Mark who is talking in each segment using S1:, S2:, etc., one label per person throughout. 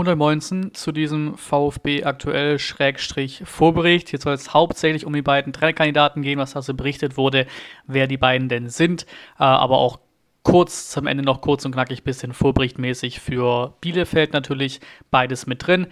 S1: 119 zu diesem VfB aktuell Schrägstrich Vorbericht. Jetzt soll es hauptsächlich um die beiden Trainerkandidaten gehen, was da so berichtet wurde, wer die beiden denn sind, äh, aber auch kurz zum Ende noch kurz und knackig bisschen vorberichtmäßig für Bielefeld natürlich beides mit drin.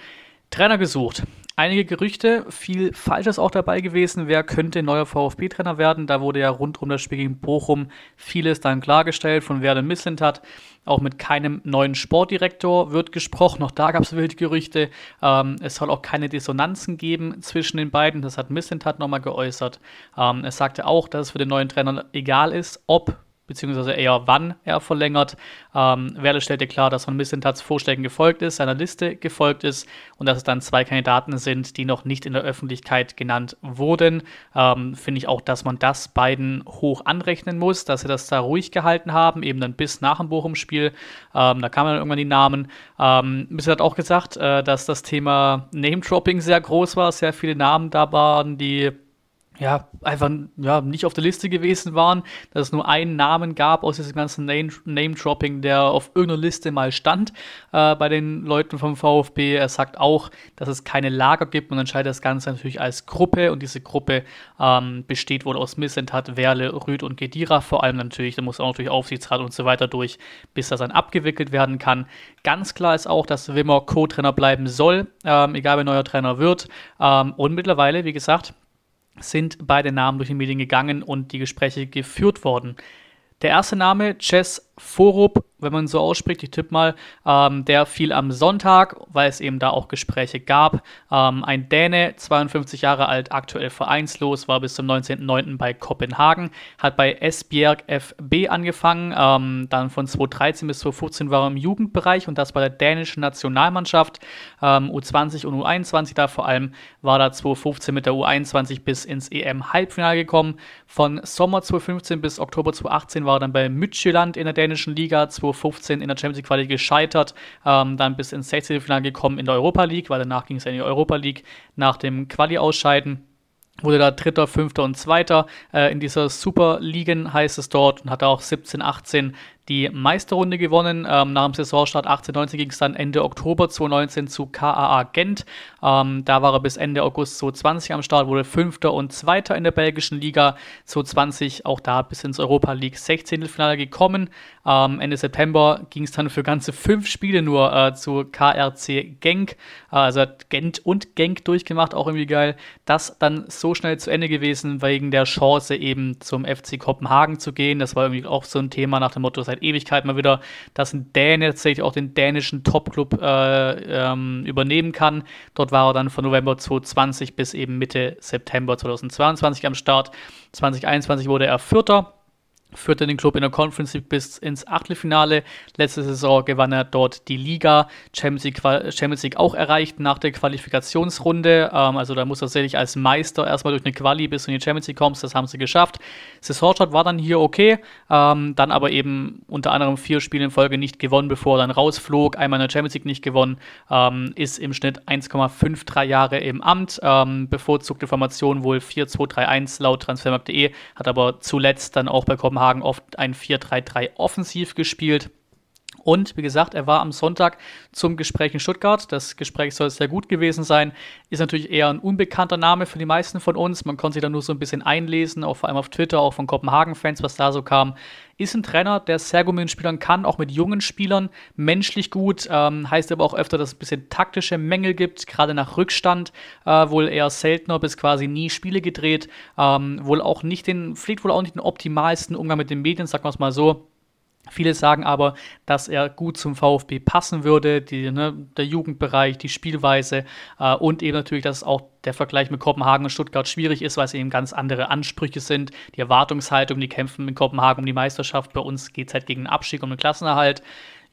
S1: Trainer gesucht einige Gerüchte, viel Falsches auch dabei gewesen. Wer könnte neuer VfB-Trainer werden? Da wurde ja rund um das Spiel gegen Bochum vieles dann klargestellt von Werder Mislintat. Auch mit keinem neuen Sportdirektor wird gesprochen. Auch da gab es wilde Gerüchte. Ähm, es soll auch keine Dissonanzen geben zwischen den beiden. Das hat Mislintat nochmal geäußert. Ähm, es sagte auch, dass es für den neuen Trainer egal ist, ob beziehungsweise eher wann er verlängert. Ähm, Werle stellte klar, dass Van Missentats Vorschlägen gefolgt ist, seiner Liste gefolgt ist und dass es dann zwei Kandidaten sind, die noch nicht in der Öffentlichkeit genannt wurden. Ähm, Finde ich auch, dass man das beiden hoch anrechnen muss, dass sie das da ruhig gehalten haben, eben dann bis nach dem Bochum-Spiel. Ähm, da kamen dann irgendwann die Namen. Ähm, Missentat hat auch gesagt, äh, dass das Thema Name-Dropping sehr groß war, sehr viele Namen da waren, die ja, einfach ja, nicht auf der Liste gewesen waren, dass es nur einen Namen gab aus diesem ganzen Name-Dropping, der auf irgendeiner Liste mal stand äh, bei den Leuten vom VfB. Er sagt auch, dass es keine Lager gibt. und entscheidet das Ganze natürlich als Gruppe und diese Gruppe ähm, besteht wohl aus Missentat, Werle, Rüd und Gedira. Vor allem natürlich, da muss auch natürlich Aufsichtsrat und so weiter durch, bis das dann abgewickelt werden kann. Ganz klar ist auch, dass Wimmer Co-Trainer bleiben soll, ähm, egal wer neuer Trainer wird. Ähm, und mittlerweile, wie gesagt, sind beide Namen durch die Medien gegangen und die Gespräche geführt worden. Der erste Name, Chess Forup, wenn man so ausspricht, ich tippe mal, ähm, der fiel am Sonntag, weil es eben da auch Gespräche gab. Ähm, ein Däne, 52 Jahre alt, aktuell vereinslos, war bis zum 19.09. bei Kopenhagen, hat bei Esbjerg FB angefangen, ähm, dann von 2013 bis 2014 war er im Jugendbereich und das bei der dänischen Nationalmannschaft ähm, U20 und U21. Da vor allem war da 2015 mit der U21 bis ins EM-Halbfinale gekommen. Von Sommer 2015 bis Oktober 2018 2014 war er dann bei Mütschland in der dänischen Liga, 2015 in der Champions League Quali gescheitert, ähm, dann bis ins 16. Finale gekommen in der Europa League, weil danach ging es in die Europa League nach dem Quali-Ausscheiden wurde da Dritter, Fünfter und Zweiter äh, in dieser Super Superligen heißt es dort und hat auch 17, 18 die Meisterrunde gewonnen. Ähm, nach dem Saisonstart 18-19 ging es dann Ende Oktober 2019 zu KAA Gent. Ähm, da war er bis Ende August 2020 am Start, wurde Fünfter und Zweiter in der belgischen Liga 2020. Auch da bis ins Europa League 16. Finale gekommen. Ähm, Ende September ging es dann für ganze fünf Spiele nur äh, zu KRC Genk. Äh, also hat Gent und Genk durchgemacht, auch irgendwie geil. Das dann so schnell zu Ende gewesen, wegen der Chance eben zum FC Kopenhagen zu gehen. Das war irgendwie auch so ein Thema nach dem Motto, sei seit Ewigkeit mal wieder, dass ein Däne tatsächlich auch den dänischen Top-Club äh, ähm, übernehmen kann. Dort war er dann von November 2020 bis eben Mitte September 2022 am Start. 2021 wurde er Vierter führte den Club in der Conference League bis ins Achtelfinale. Letzte Saison gewann er dort die Liga, Champions League, Champions League auch erreicht nach der Qualifikationsrunde. Ähm, also da muss er tatsächlich als Meister erstmal durch eine Quali bis du in die Champions League kommst. Das haben sie geschafft. Saisonstart war dann hier okay, ähm, dann aber eben unter anderem vier Spiele in Folge nicht gewonnen, bevor er dann rausflog. Einmal in der Champions League nicht gewonnen, ähm, ist im Schnitt 1,53 Jahre im Amt. Ähm, bevorzugte Formation wohl 4-2-3-1 laut transfermarkt.de, hat aber zuletzt dann auch bei Kopenhagen Kopenhagen oft ein 4-3-3 offensiv gespielt. Und wie gesagt, er war am Sonntag zum Gespräch in Stuttgart. Das Gespräch soll sehr gut gewesen sein. Ist natürlich eher ein unbekannter Name für die meisten von uns. Man konnte sich da nur so ein bisschen einlesen, auch vor allem auf Twitter, auch von Kopenhagen-Fans, was da so kam. Ist ein Trainer, der sehr gut mit den Spielern kann, auch mit jungen Spielern, menschlich gut. Ähm, heißt aber auch öfter, dass es ein bisschen taktische Mängel gibt, gerade nach Rückstand. Äh, wohl eher seltener bis quasi nie Spiele gedreht. Ähm, wohl auch nicht den, pflegt wohl auch nicht den optimalsten Umgang mit den Medien, sagen wir es mal so Viele sagen aber, dass er gut zum VfB passen würde, die, ne, der Jugendbereich, die Spielweise äh, und eben natürlich, dass auch der Vergleich mit Kopenhagen und Stuttgart schwierig ist, weil es eben ganz andere Ansprüche sind. Die Erwartungshaltung, die kämpfen in Kopenhagen um die Meisterschaft, bei uns geht es halt gegen den Abstieg, um den Klassenerhalt.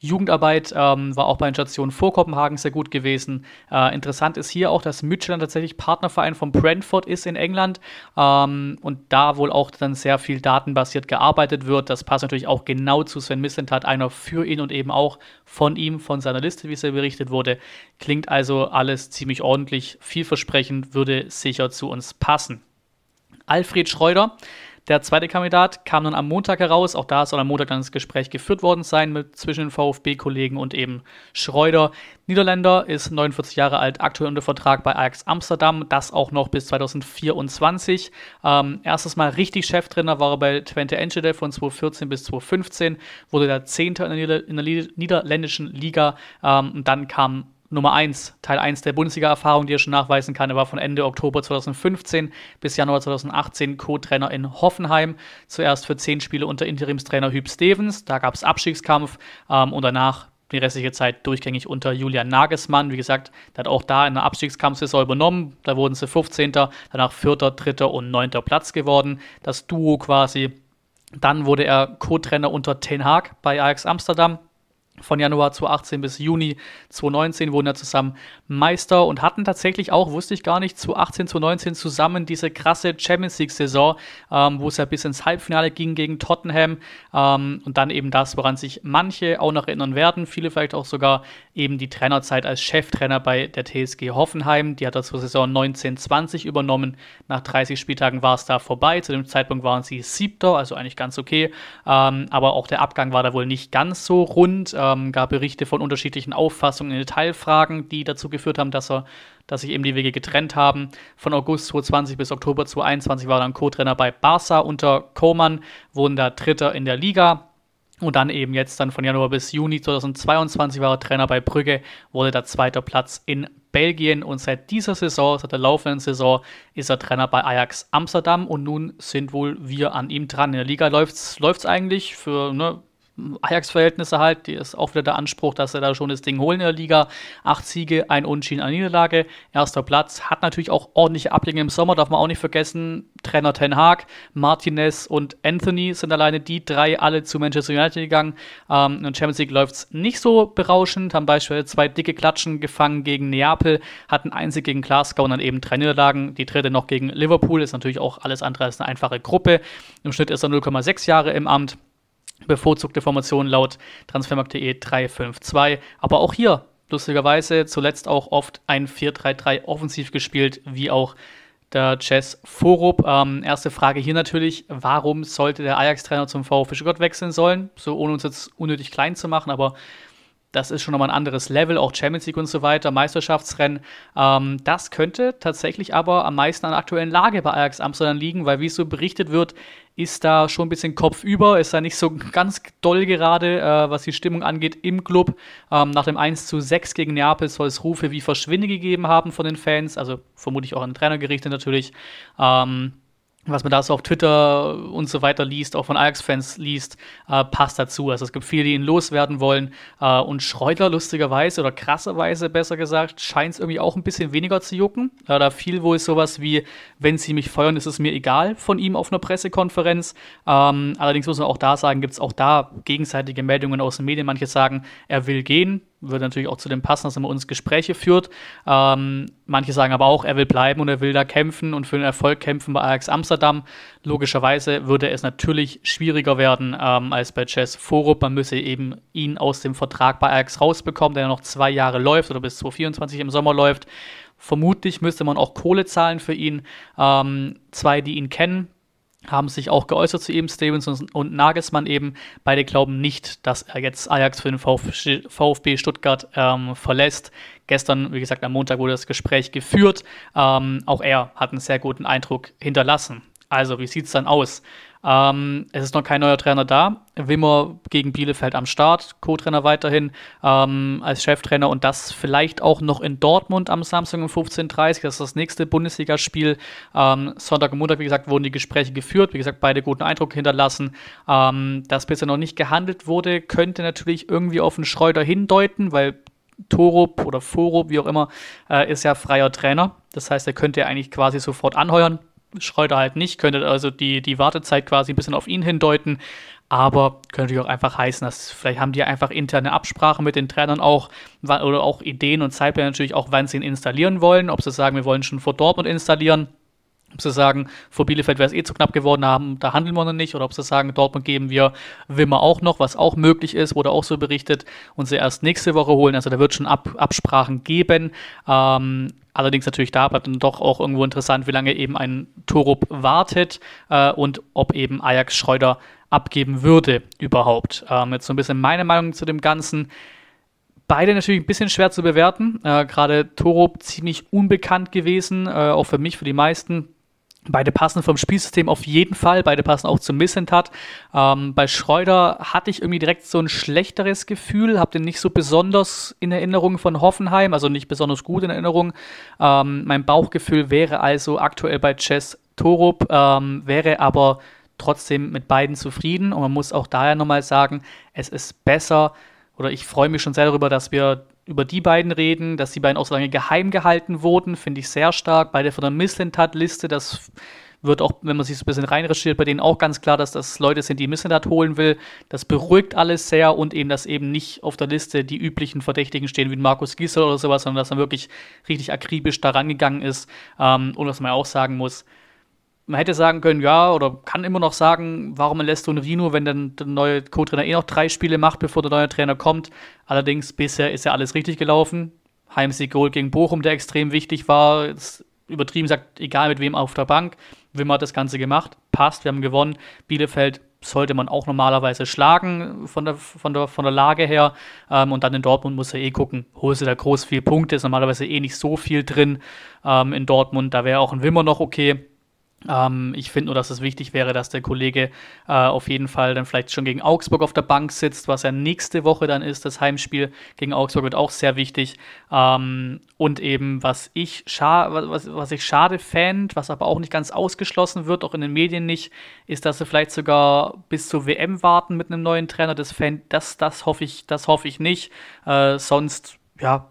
S1: Jugendarbeit ähm, war auch bei den Stationen vor Kopenhagen sehr gut gewesen. Äh, interessant ist hier auch, dass Mitchell tatsächlich Partnerverein von Brentford ist in England ähm, und da wohl auch dann sehr viel datenbasiert gearbeitet wird. Das passt natürlich auch genau zu Sven Missentat, einer für ihn und eben auch von ihm, von seiner Liste, wie es ja berichtet wurde. Klingt also alles ziemlich ordentlich, vielversprechend, würde sicher zu uns passen. Alfred Schreuder der zweite Kandidat kam dann am Montag heraus. Auch da soll am Montag dann das Gespräch geführt worden sein mit zwischen den VfB-Kollegen und eben Schreuder. Niederländer ist 49 Jahre alt, aktuell unter Vertrag bei Ajax Amsterdam, das auch noch bis 2024. Ähm, erstes Mal richtig Cheftrainer war er bei Twente Enschede von 2014 bis 2015, wurde der Zehnte in der, Nieder in der niederländischen Liga. Ähm, und dann kam Nummer 1, Teil 1 der Bundesliga-Erfahrung, die er schon nachweisen kann. Er war von Ende Oktober 2015 bis Januar 2018 Co-Trainer in Hoffenheim. Zuerst für zehn Spiele unter Interimstrainer Hüb Stevens. Da gab es Abstiegskampf ähm, und danach die restliche Zeit durchgängig unter Julian Nagelsmann. Wie gesagt, der hat auch da in der Abstiegskampfsaison übernommen. Da wurden sie 15., danach 4., 3. und 9. Platz geworden. Das Duo quasi. Dann wurde er Co-Trainer unter Ten Haag bei Ajax Amsterdam. Von Januar 2018 bis Juni 2019 wurden da zusammen Meister und hatten tatsächlich auch, wusste ich gar nicht, 2018, 2019 zusammen diese krasse Champions League-Saison, ähm, wo es ja bis ins Halbfinale ging gegen Tottenham ähm, und dann eben das, woran sich manche auch noch erinnern werden, viele vielleicht auch sogar eben die Trainerzeit als Cheftrainer bei der TSG Hoffenheim. Die hat er zur Saison 19-20 übernommen. Nach 30 Spieltagen war es da vorbei. Zu dem Zeitpunkt waren sie siebter, also eigentlich ganz okay. Ähm, aber auch der Abgang war da wohl nicht ganz so rund. Ähm, gab Berichte von unterschiedlichen Auffassungen in Detailfragen, die dazu geführt haben, dass er dass sich eben die Wege getrennt haben. Von August 2020 bis Oktober 2021 war er dann Co-Trainer bei Barca unter Koman, wurden da Dritter in der Liga und dann eben jetzt dann von Januar bis Juni 2022 war er Trainer bei Brügge, wurde der zweite Platz in Belgien und seit dieser Saison, seit der laufenden Saison, ist er Trainer bei Ajax Amsterdam und nun sind wohl wir an ihm dran. In der Liga läuft es eigentlich für ne, Ajax-Verhältnisse halt, die ist auch wieder der Anspruch, dass er da schon das Ding holen in der Liga. Acht Siege, ein Unentschieden, eine Niederlage, erster Platz. Hat natürlich auch ordentliche Abgänge im Sommer, darf man auch nicht vergessen. Trainer Ten Hag, Martinez und Anthony sind alleine die drei alle zu Manchester United gegangen. Ähm, in der Champions League läuft es nicht so berauschend, haben beispielsweise zwei dicke Klatschen gefangen gegen Neapel, hatten einzig gegen Glasgow und dann eben drei Niederlagen. Die dritte noch gegen Liverpool, ist natürlich auch alles andere als eine einfache Gruppe. Im Schnitt ist er 0,6 Jahre im Amt. Bevorzugte Formation laut transfermarkt.de 352. Aber auch hier, lustigerweise, zuletzt auch oft ein 4-3-3 offensiv gespielt, wie auch der Chess Forup. Ähm, erste Frage hier natürlich, warum sollte der Ajax-Trainer zum VfB Stuttgart wechseln sollen? So ohne uns jetzt unnötig klein zu machen, aber das ist schon nochmal ein anderes Level, auch Champions League und so weiter, Meisterschaftsrennen. Ähm, das könnte tatsächlich aber am meisten an der aktuellen Lage bei Ajax Amsterdam liegen, weil wie es so berichtet wird, ist da schon ein bisschen kopfüber, ist da nicht so ganz doll gerade, äh, was die Stimmung angeht im Club. Ähm, nach dem 1 zu 6 gegen Neapel soll es Rufe wie Verschwinde gegeben haben von den Fans, also vermutlich auch an den Trainer gerichtet natürlich. Ähm, was man da so auf Twitter und so weiter liest, auch von Ajax-Fans liest, äh, passt dazu. Also es gibt viele, die ihn loswerden wollen. Äh, und Schreuder, lustigerweise oder krasserweise besser gesagt, scheint es irgendwie auch ein bisschen weniger zu jucken. Äh, da fiel wohl sowas wie, wenn sie mich feuern, ist es mir egal von ihm auf einer Pressekonferenz. Ähm, allerdings muss man auch da sagen, gibt es auch da gegenseitige Meldungen aus den Medien. Manche sagen, er will gehen würde natürlich auch zu dem passen, dass er mit uns Gespräche führt. Ähm, manche sagen aber auch, er will bleiben und er will da kämpfen und für den Erfolg kämpfen bei Ajax Amsterdam. Logischerweise würde es natürlich schwieriger werden ähm, als bei Chess Forup. Man müsse eben ihn aus dem Vertrag bei Ajax rausbekommen, der noch zwei Jahre läuft oder bis 2024 im Sommer läuft. Vermutlich müsste man auch Kohle zahlen für ihn. Ähm, zwei, die ihn kennen, haben sich auch geäußert zu ihm, Stevenson und Nagelsmann eben. Beide glauben nicht, dass er jetzt Ajax für den VfB Stuttgart ähm, verlässt. Gestern, wie gesagt, am Montag wurde das Gespräch geführt. Ähm, auch er hat einen sehr guten Eindruck hinterlassen. Also, wie sieht es dann aus? Ähm, es ist noch kein neuer Trainer da. Wimmer gegen Bielefeld am Start, Co-Trainer weiterhin ähm, als Cheftrainer und das vielleicht auch noch in Dortmund am Samstag um 15.30 Uhr. Das ist das nächste Bundesligaspiel. Ähm, Sonntag und Montag, wie gesagt, wurden die Gespräche geführt. Wie gesagt, beide guten Eindruck hinterlassen. Ähm, dass bisher noch nicht gehandelt wurde, könnte natürlich irgendwie auf den Schreuder hindeuten, weil Torup oder Forup, wie auch immer, äh, ist ja freier Trainer. Das heißt, er könnte ja eigentlich quasi sofort anheuern. Schreuder halt nicht, könnte also die, die Wartezeit quasi ein bisschen auf ihn hindeuten. Aber könnte auch einfach heißen, dass vielleicht haben die einfach interne Absprachen mit den Trainern auch oder auch Ideen und Zeitpläne natürlich auch, wann sie ihn installieren wollen. Ob sie sagen, wir wollen schon vor Dortmund installieren ob sie sagen, vor Bielefeld wäre es eh zu knapp geworden, haben, da handeln wir noch nicht. Oder ob sie sagen, Dortmund geben wir Wimmer auch noch, was auch möglich ist, wurde auch so berichtet, und sie erst nächste Woche holen. Also da wird schon Ab Absprachen geben. Ähm, allerdings natürlich da bleibt dann doch auch irgendwo interessant, wie lange eben ein Torup wartet äh, und ob eben Ajax Schreuder abgeben würde überhaupt. Ähm, jetzt so ein bisschen meine Meinung zu dem Ganzen. Beide natürlich ein bisschen schwer zu bewerten. Äh, Gerade Torup ziemlich unbekannt gewesen, äh, auch für mich, für die meisten. Beide passen vom Spielsystem auf jeden Fall, beide passen auch zum Missentat. Ähm, bei Schreuder hatte ich irgendwie direkt so ein schlechteres Gefühl, habe den nicht so besonders in Erinnerung von Hoffenheim, also nicht besonders gut in Erinnerung. Ähm, mein Bauchgefühl wäre also aktuell bei Chess Torup, ähm, wäre aber trotzdem mit beiden zufrieden und man muss auch daher nochmal sagen, es ist besser, oder ich freue mich schon sehr darüber, dass wir über die beiden reden, dass die beiden auch so lange geheim gehalten wurden, finde ich sehr stark. Beide von der Misslintat-Liste, das wird auch, wenn man sich so ein bisschen reinrecherchiert, bei denen auch ganz klar, dass das Leute sind, die Misslintat holen will. Das beruhigt alles sehr und eben, dass eben nicht auf der Liste die üblichen Verdächtigen stehen, wie Markus Giesel oder sowas, sondern dass er wirklich richtig akribisch da rangegangen ist. Ähm, und was man auch sagen muss, man hätte sagen können, ja, oder kann immer noch sagen, warum lässt du einen Rino, wenn dann der neue Co-Trainer eh noch drei Spiele macht, bevor der neue Trainer kommt. Allerdings, bisher ist ja alles richtig gelaufen. Heimsieg Gold gegen Bochum, der extrem wichtig war. Ist übertrieben sagt, egal mit wem auf der Bank. Wimmer hat das Ganze gemacht. Passt, wir haben gewonnen. Bielefeld sollte man auch normalerweise schlagen von der, von der, von der Lage her. Ähm, und dann in Dortmund muss er eh gucken, holst du da groß viel Punkte, ist normalerweise eh nicht so viel drin ähm, in Dortmund. Da wäre auch ein Wimmer noch okay. Ähm, ich finde nur, dass es wichtig wäre, dass der Kollege äh, auf jeden Fall dann vielleicht schon gegen Augsburg auf der Bank sitzt, was ja nächste Woche dann ist. Das Heimspiel gegen Augsburg wird auch sehr wichtig. Ähm, und eben, was ich, was, was ich schade fand, was aber auch nicht ganz ausgeschlossen wird, auch in den Medien nicht, ist, dass sie vielleicht sogar bis zur WM warten mit einem neuen Trainer. Das, fänd, das, das hoffe ich, das hoffe ich nicht. Äh, sonst, ja,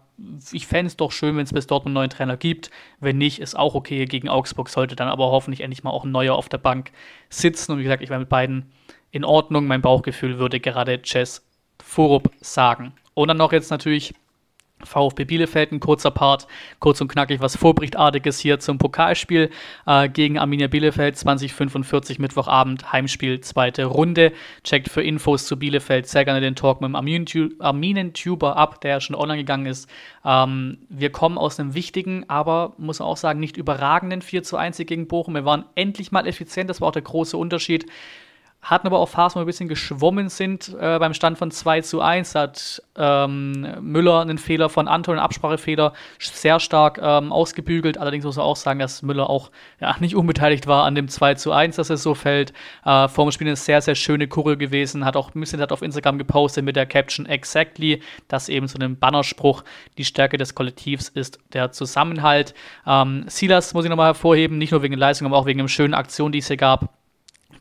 S1: ich fände es doch schön, wenn es bis dort einen neuen Trainer gibt. Wenn nicht, ist auch okay. Gegen Augsburg sollte dann aber hoffentlich endlich mal auch ein neuer auf der Bank sitzen. Und wie gesagt, ich war mit beiden in Ordnung. Mein Bauchgefühl würde gerade Chess Forup sagen. Und dann noch jetzt natürlich VfB Bielefeld, ein kurzer Part, kurz und knackig, was Vorbrichtartiges hier zum Pokalspiel äh, gegen Arminia Bielefeld, 2045 Mittwochabend, Heimspiel, zweite Runde. Checkt für Infos zu Bielefeld sehr gerne den Talk mit dem Arminentuber ab, der ja schon online gegangen ist. Ähm, wir kommen aus einem wichtigen, aber muss man auch sagen, nicht überragenden 4 zu 1 gegen Bochum. Wir waren endlich mal effizient, das war auch der große Unterschied hatten aber auch Phasen, wo wir ein bisschen geschwommen sind äh, beim Stand von 2 zu 1. hat ähm, Müller einen Fehler von Anton, einen Absprachefehler, sehr stark ähm, ausgebügelt. Allerdings muss man auch sagen, dass Müller auch ja, nicht unbeteiligt war an dem 2 zu 1, dass es so fällt. Äh, vor dem Spiel eine sehr, sehr schöne Kurve gewesen. Hat auch Müssen hat auf Instagram gepostet mit der Caption Exactly, das eben so einem Bannerspruch, die Stärke des Kollektivs ist der Zusammenhalt. Ähm, Silas muss ich nochmal hervorheben, nicht nur wegen der Leistung, aber auch wegen der schönen Aktion, die es hier gab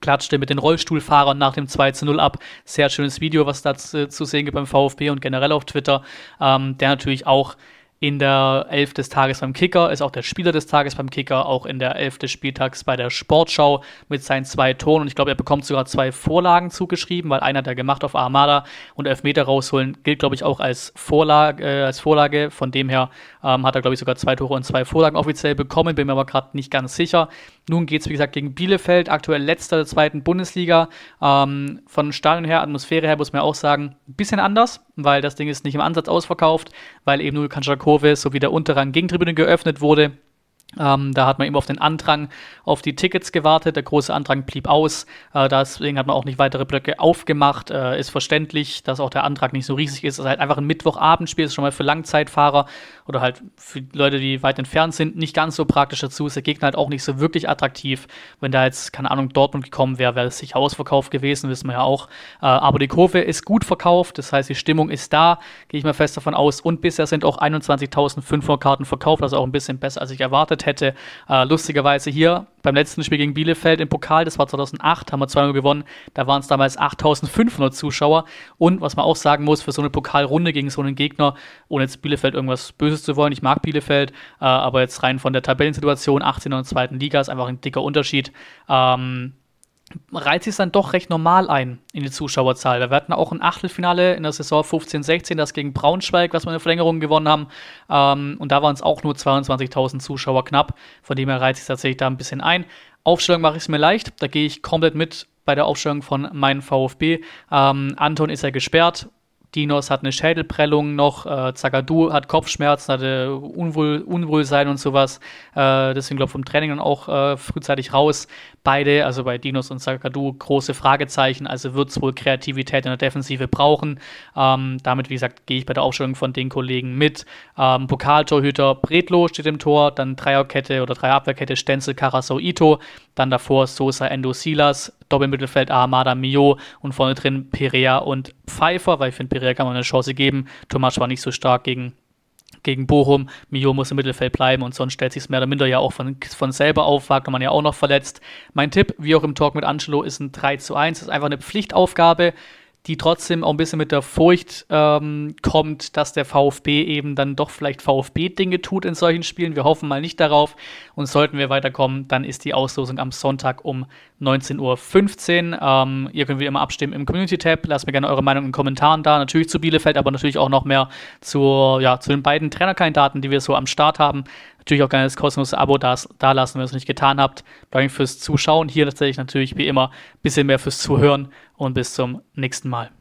S1: klatschte mit den Rollstuhlfahrern nach dem 2 zu 0 ab. Sehr schönes Video, was da zu, äh, zu sehen gibt beim VfB und generell auf Twitter, ähm, der natürlich auch in der Elf des Tages beim Kicker, ist auch der Spieler des Tages beim Kicker, auch in der Elf des Spieltags bei der Sportschau mit seinen zwei Toren. Und ich glaube, er bekommt sogar zwei Vorlagen zugeschrieben, weil einer hat er gemacht auf Armada und Elfmeter rausholen gilt, glaube ich, auch als Vorlage. Äh, als Vorlage. Von dem her ähm, hat er, glaube ich, sogar zwei Tore und zwei Vorlagen offiziell bekommen, bin mir aber gerade nicht ganz sicher. Nun geht es, wie gesagt, gegen Bielefeld, aktuell letzter der zweiten Bundesliga. Ähm, von Stadion her, Atmosphäre her, muss man auch sagen, ein bisschen anders, weil das Ding ist nicht im Ansatz ausverkauft, weil eben nur Kanchako Kurve sowie der Unterrang Gegentribüne geöffnet wurde. Ähm, da hat man eben auf den Andrang auf die Tickets gewartet. Der große Andrang blieb aus. Äh, deswegen hat man auch nicht weitere Blöcke aufgemacht. Äh, ist verständlich, dass auch der Antrag nicht so riesig ist. Es ist halt einfach ein Mittwochabendspiel. Ist schon mal für Langzeitfahrer oder halt für Leute, die weit entfernt sind, nicht ganz so praktisch dazu. Ist der Gegner halt auch nicht so wirklich attraktiv. Wenn da jetzt, keine Ahnung, Dortmund gekommen wäre, wäre es sicher ausverkauft gewesen, wissen wir ja auch. Äh, aber die Kurve ist gut verkauft. Das heißt, die Stimmung ist da. Gehe ich mal fest davon aus. Und bisher sind auch 21.500 Karten verkauft. Also auch ein bisschen besser, als ich erwartet geführt hätte. Äh, lustigerweise hier beim letzten Spiel gegen Bielefeld im Pokal, das war 2008, haben wir 2-0 gewonnen. Da waren es damals 8500 Zuschauer. Und was man auch sagen muss, für so eine Pokalrunde gegen so einen Gegner, ohne jetzt Bielefeld irgendwas Böses zu wollen, ich mag Bielefeld, äh, aber jetzt rein von der Tabellensituation, 18 und 2. Liga ist einfach ein dicker Unterschied. Ähm, reiht sich dann doch recht normal ein in die Zuschauerzahl. Da wir hatten auch ein Achtelfinale in der Saison 15-16, das gegen Braunschweig, was wir in der Verlängerung gewonnen haben. Ähm, und da waren es auch nur 22.000 Zuschauer knapp. Von dem her reiht sich tatsächlich da ein bisschen ein. Aufstellung mache ich es mir leicht. Da gehe ich komplett mit bei der Aufstellung von meinem VfB. Ähm, Anton ist ja gesperrt. Dinos hat eine Schädelprellung noch, äh, Zagadou hat Kopfschmerzen, hatte Unwohl, Unwohlsein und sowas. Äh, deswegen glaube ich vom Training dann auch äh, frühzeitig raus. Beide, also bei Dinos und Zagadu, große Fragezeichen. Also wird es wohl Kreativität in der Defensive brauchen. Ähm, damit, wie gesagt, gehe ich bei der Aufstellung von den Kollegen mit. Ähm, Pokaltorhüter Bredlo steht im Tor, dann Dreierkette oder Dreierabwehrkette Stenzel, Karasau, Ito, dann davor Sosa, Endo, Silas, Doppelmittelfeld Armada Mio und vorne drin Perea und Pfeiffer, weil ich finde, Perea kann man eine Chance geben. Tomasch war nicht so stark gegen gegen Bochum. Mio muss im Mittelfeld bleiben und sonst stellt sich es mehr oder minder ja auch von, von selber auf. man ja auch noch verletzt. Mein Tipp, wie auch im Talk mit Angelo, ist ein 3 zu 1. Das ist einfach eine Pflichtaufgabe, die trotzdem auch ein bisschen mit der Furcht ähm, kommt, dass der VfB eben dann doch vielleicht VfB-Dinge tut in solchen Spielen. Wir hoffen mal nicht darauf. Und sollten wir weiterkommen, dann ist die Auslosung am Sonntag um 19.15 Uhr. Ähm, ihr könnt wie immer abstimmen im Community-Tab. Lasst mir gerne eure Meinung in den Kommentaren da. Natürlich zu Bielefeld, aber natürlich auch noch mehr zu, ja, zu den beiden Trainerkandidaten, die wir so am Start haben. Natürlich auch gerne das kostenlose Abo da, da lassen, wenn ihr es nicht getan habt. Danke fürs Zuschauen. Hier tatsächlich natürlich wie immer ein bisschen mehr fürs Zuhören und bis zum nächsten Mal.